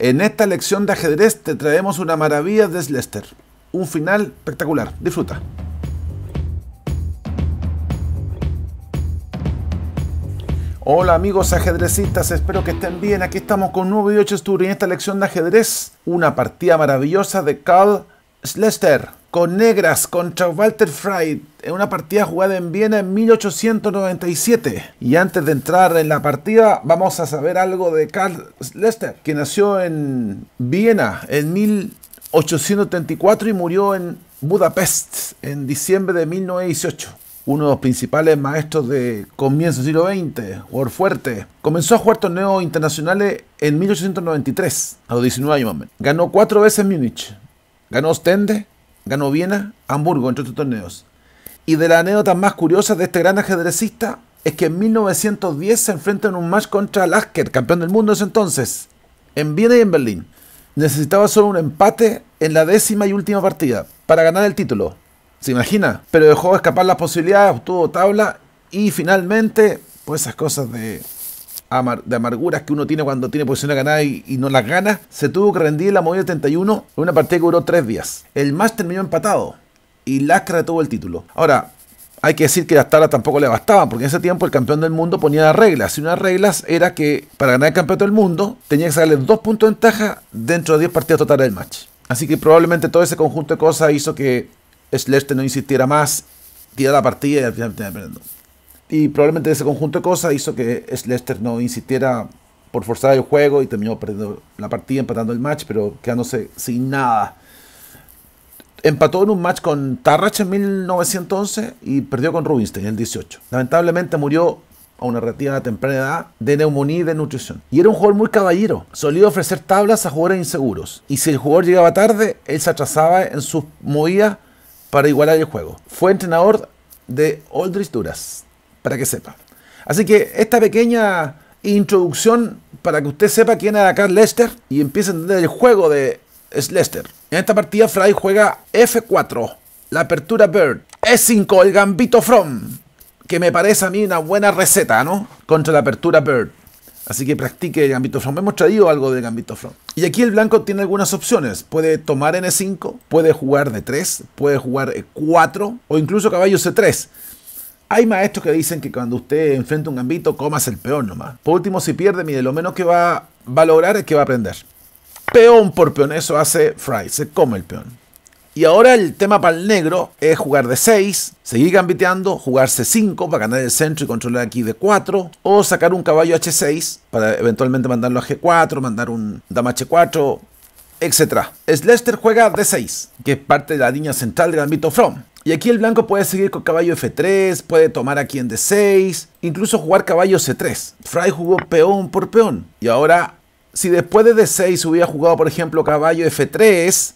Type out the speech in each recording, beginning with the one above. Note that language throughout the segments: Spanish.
En esta lección de ajedrez te traemos una maravilla de Slester. Un final espectacular. Disfruta. Hola amigos ajedrecistas, espero que estén bien. Aquí estamos con un nuevo video de en esta lección de ajedrez. Una partida maravillosa de Carl Slester negras contra Walter Frey en una partida jugada en Viena en 1897. Y antes de entrar en la partida, vamos a saber algo de Carl Lester, que nació en Viena en 1834 y murió en Budapest en diciembre de 1918 uno de los principales maestros de comienzos del siglo XX, fuerte. Comenzó a jugar torneos internacionales en 1893, a los 19 años Ganó cuatro veces en Múnich. Ganó Ostende, ganó Viena, Hamburgo, entre otros torneos. Y de las anécdotas más curiosas de este gran ajedrecista es que en 1910 se enfrenta en un match contra Lasker, campeón del mundo en ese entonces, en Viena y en Berlín. Necesitaba solo un empate en la décima y última partida para ganar el título. ¿Se imagina? Pero dejó escapar las posibilidades, obtuvo tabla y finalmente, pues esas cosas de de amarguras que uno tiene cuando tiene posición de y, y, no las gana, se tuvo que rendir la movida 31 en una partida que duró tres días. El match terminó empatado y Lascar tuvo el título. Ahora, hay que decir que las tablas tampoco le bastaban, porque en ese tiempo el campeón del mundo ponía las reglas. Y una de las reglas era que para ganar el campeonato del mundo tenía que sacarle dos puntos de ventaja dentro de 10 partidas totales del match. Así que probablemente todo ese conjunto de cosas hizo que Schlechter no insistiera más, tirara la partida y al final perdiendo. Y probablemente ese conjunto de cosas hizo que lester no insistiera por forzar el juego y terminó perdiendo la partida, empatando el match, pero quedándose sin nada. Empató en un match con Tarrach en 1911 y perdió con Rubinstein en el 18. Lamentablemente murió a una relativa temprana edad de neumonía y de nutrición. Y era un jugador muy caballero. Solía ofrecer tablas a jugadores inseguros. Y si el jugador llegaba tarde, él se atrasaba en sus movidas para igualar el juego. Fue entrenador de Oldrich Duras para que sepa. Así que esta pequeña introducción para que usted sepa quién era Carl Lester y empiece a entender el juego de Lester. En esta partida Fry juega F4, la apertura Bird, E5, el gambito From, que me parece a mí una buena receta, ¿no? Contra la apertura Bird. Así que practique el gambito From. Hemos traído algo del gambito from. Y aquí el blanco tiene algunas opciones. Puede tomar e 5 puede jugar d3, puede jugar e4 o incluso caballo c3. Hay maestros que dicen que cuando usted enfrenta un gambito, comas el peón nomás. Por último, si pierde, mire, lo menos que va, a lograr es que va a aprender. Peón por peón, eso hace Fry, se come el peón. Y ahora el tema para el negro es jugar de 6, seguir gambiteando, c 5 para ganar el centro y controlar aquí de 4, o sacar un caballo H6 para eventualmente mandarlo a G4, mandar un dama H4, etc. Slester juega D6, que es parte de la línea central del ámbito From. Y aquí el blanco puede seguir con caballo F3, puede tomar aquí en D6, incluso jugar caballo C3. Fry jugó peón por peón. Y ahora, si después de D6 hubiera jugado, por ejemplo, caballo F3,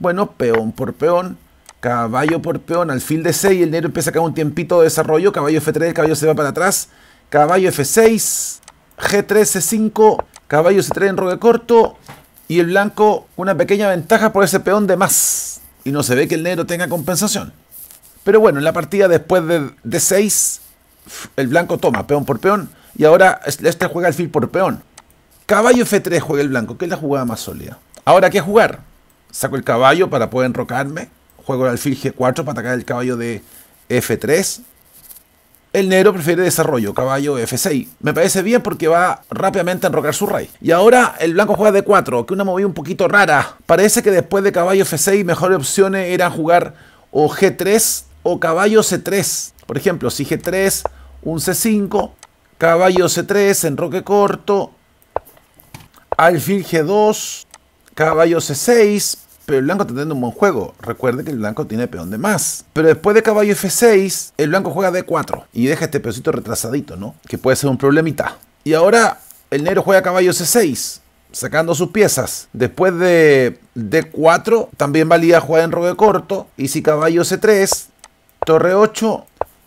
bueno, peón por peón, caballo por peón, alfil D6, el negro empieza a caer un tiempito de desarrollo, caballo F3, el caballo se va para atrás, caballo F6, G3, C5, caballo C3 en rogue corto, y el blanco una pequeña ventaja por ese peón de más. Y no se ve que el negro tenga compensación. Pero bueno, en la partida después de, de 6, el blanco toma peón por peón. Y ahora este juega alfil por peón. Caballo F3 juega el blanco, que es la jugada más sólida. Ahora, ¿qué jugar? Saco el caballo para poder enrocarme. Juego el alfil G4 para atacar el caballo de F3. El negro prefiere desarrollo, caballo F6. Me parece bien porque va rápidamente a enrocar su rey. Y ahora el blanco juega d 4, que una movida un poquito rara. Parece que después de caballo F6 mejores opciones eran jugar o G3 o caballo C3. Por ejemplo, si G3, un C5, caballo C3, enroque corto, alfil G2, caballo C6, pero el blanco está teniendo un buen juego. Recuerde que el blanco tiene peón de más. Pero después de caballo F6, el blanco juega D4 y deja este peoncito retrasadito, ¿no? Que puede ser un problemita. Y ahora el negro juega caballo C6 sacando sus piezas. Después de D4, también valía jugar en rogue corto. Y si caballo C3, torre 8,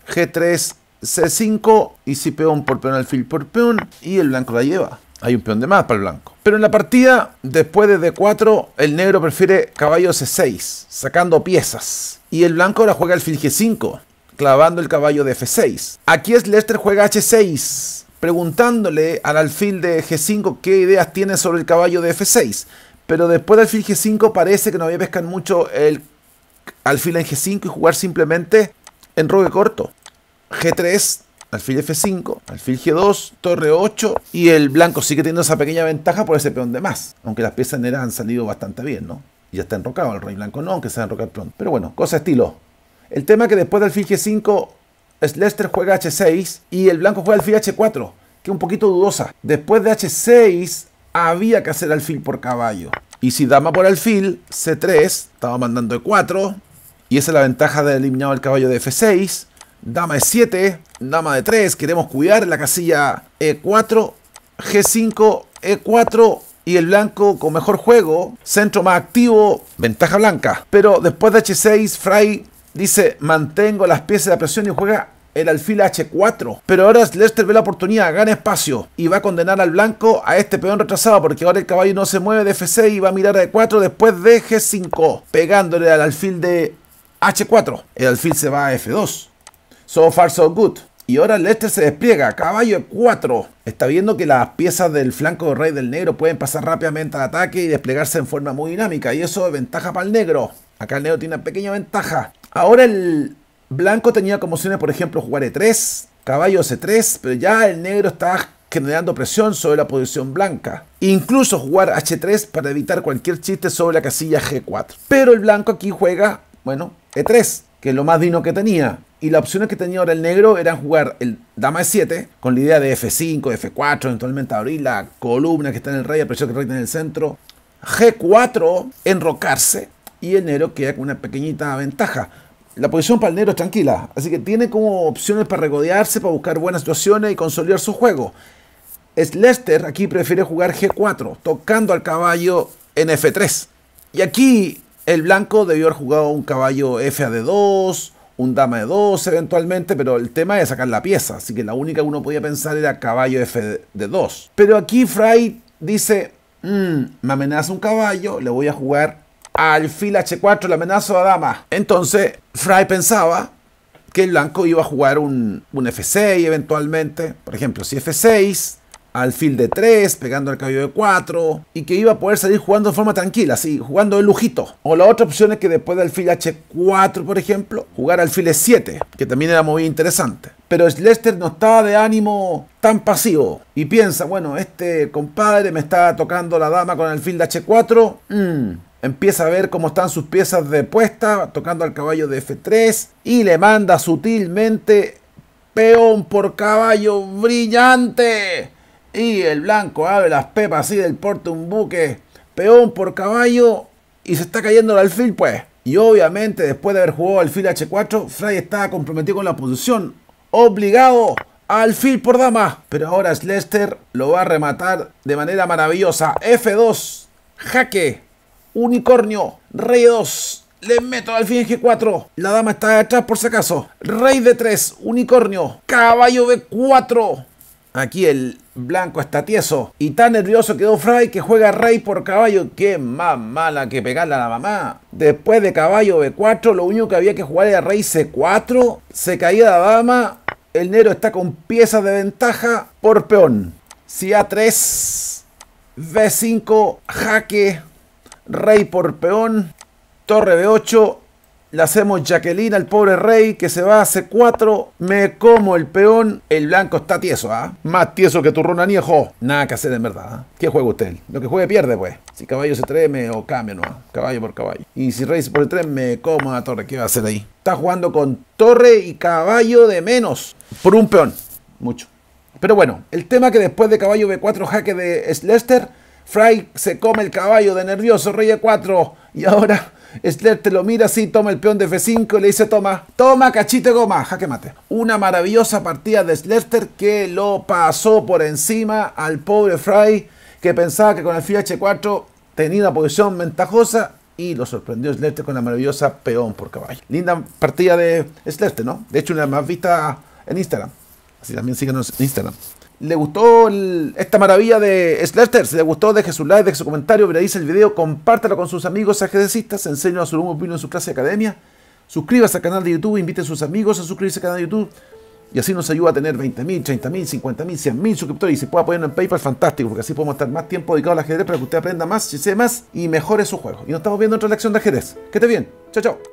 G3, C5. Y si peón por peón, alfil por peón. Y el blanco la lleva hay un peón de más para el blanco. Pero en la partida, después de D4, el negro prefiere caballo C6, sacando piezas. Y el blanco ahora juega alfil G5, clavando el caballo de F6. Aquí es Lester juega H6, preguntándole al alfil de G5 qué ideas tiene sobre el caballo de F6. Pero después del alfil G5 parece que no había pescan mucho el alfil en G5 y jugar simplemente en rogue corto. G3 alfil F5, alfil G2, torre 8 y el blanco sigue teniendo esa pequeña ventaja por ese peón de más, aunque las piezas negras han salido bastante bien, ¿no? Y ya está enrocado, el rey blanco no, aunque se va a pronto. Pero bueno, cosa estilo. El tema es que después del alfil G5, Lester juega H6 y el blanco juega alfil H4, que es un poquito dudosa. Después de H6 había que hacer alfil por caballo. Y si dama por alfil, C3, estaba mandando E4, y esa es la ventaja de eliminado el caballo de F6, Dama e 7, dama de 3, queremos cuidar la casilla E4, G5, E4 y el blanco con mejor juego, centro más activo, ventaja blanca. Pero después de H6, Fry dice mantengo las piezas de presión y juega el alfil H4. Pero ahora Lester ve la oportunidad, gana espacio y va a condenar al blanco a este peón retrasado porque ahora el caballo no se mueve de F6 y va a mirar a E4 después de G5, pegándole al alfil de H4. El alfil se va a F2. So far, so good. Y ahora el este se despliega, caballo e 4. Está viendo que las piezas del flanco rey del negro pueden pasar rápidamente al ataque y desplegarse en forma muy dinámica. Y eso es ventaja para el negro. Acá el negro tiene una pequeña ventaja. Ahora el blanco tenía como opciones, por ejemplo, jugar E3, caballo C3, pero ya el negro está generando presión sobre la posición blanca. Incluso jugar H3 para evitar cualquier chiste sobre la casilla G4. Pero el blanco aquí juega, bueno, E3 que es lo más digno que tenía. Y las opciones que tenía ahora el negro era jugar el dama e 7 con la idea de F5, F4, eventualmente abrir la columna que está en el rey, aprovechar que el rey está en el centro. G4, enrocarse y el negro queda con una pequeñita ventaja. La posición para el negro es tranquila, así que tiene como opciones para regodearse, para buscar buenas situaciones y consolidar su juego. Lester aquí prefiere jugar G4, tocando al caballo en F3. Y aquí el blanco debió haber jugado un caballo F a D2, un dama de 2 eventualmente, pero el tema es sacar la pieza, así que la única que uno podía pensar era caballo F de 2. Pero aquí Fry dice, mm, me amenaza un caballo, le voy a jugar alfil H4, le amenazo a dama. Entonces Fry pensaba que el blanco iba a jugar un, un F6 eventualmente, por ejemplo, si F6, alfil de 3, pegando al caballo de 4, y que iba a poder salir jugando de forma tranquila, así, jugando de lujito. O la otra opción es que después del alfil H4, por ejemplo, jugar alfil E7, que también era muy interesante. Pero Lester no estaba de ánimo tan pasivo y piensa, bueno, este compadre me está tocando la dama con alfil de H4, Empieza a ver cómo están sus piezas de puesta, tocando al caballo de F3 y le manda sutilmente peón por caballo brillante y el blanco abre las pepas y del porte un buque. Peón por caballo. Y se está cayendo el alfil, pues. Y obviamente, después de haber jugado alfil H4, Fry está comprometido con la posición. Obligado alfil por dama. Pero ahora Slester lo va a rematar de manera maravillosa. F2. Jaque. Unicornio. Rey 2. Le meto al alfil en G4. La dama está detrás por si acaso. Rey de 3. Unicornio. Caballo B4. Aquí el blanco está tieso. Y tan nervioso quedó fray que juega rey por caballo. Qué más mala que pegarle a la mamá. Después de caballo B4, lo único que había que jugar era rey C4. Se caía la dama. El negro está con piezas de ventaja por peón. Si A3, B5, jaque, rey por peón, torre B8 le hacemos Jacqueline al pobre rey que se va a C4. Me como el peón. El blanco está tieso, ¿ah? Más tieso que tu ronaniejo. Nada que hacer en verdad. ¿ah? ¿Qué juega usted? Lo que juegue pierde, pues. Si caballo se treme o cambia, ¿no? Caballo por caballo. Y si rey por pone tres, me como a torre. ¿Qué va a hacer ahí? Está jugando con torre y caballo de menos. Por un peón. Mucho. Pero bueno, el tema que después de caballo B4 jaque de Slester, Fry se come el caballo de nervioso, rey E4. Y ahora Sler te lo mira así, toma el peón de F5 y le dice, toma, toma, cachite goma, jaque mate. Una maravillosa partida de Slerter que lo pasó por encima al pobre Fry, que pensaba que con el FIA H4 tenía una posición ventajosa y lo sorprendió Slerter con la maravillosa peón por caballo. Linda partida de Slerter, ¿no? De hecho, una más vista en Instagram. Así también síganos en Instagram le gustó esta maravilla de Slaughter? si le gustó, deje su like, deje su comentario, dice el video, compártelo con sus amigos ajedrecistas, enseño a su alumno en su clase de academia, suscríbase al canal de YouTube, invite a sus amigos a suscribirse al canal de YouTube. Y así nos ayuda a tener 20.000, 30.000, 50.000, 100.000 suscriptores. Y si puede apoyarnos en PayPal, fantástico, porque así podemos estar más tiempo dedicado al ajedrez para que usted aprenda más, se más y mejore su juego. Y nos estamos viendo en otra lección de ajedrez. Que esté bien. Chao, chao.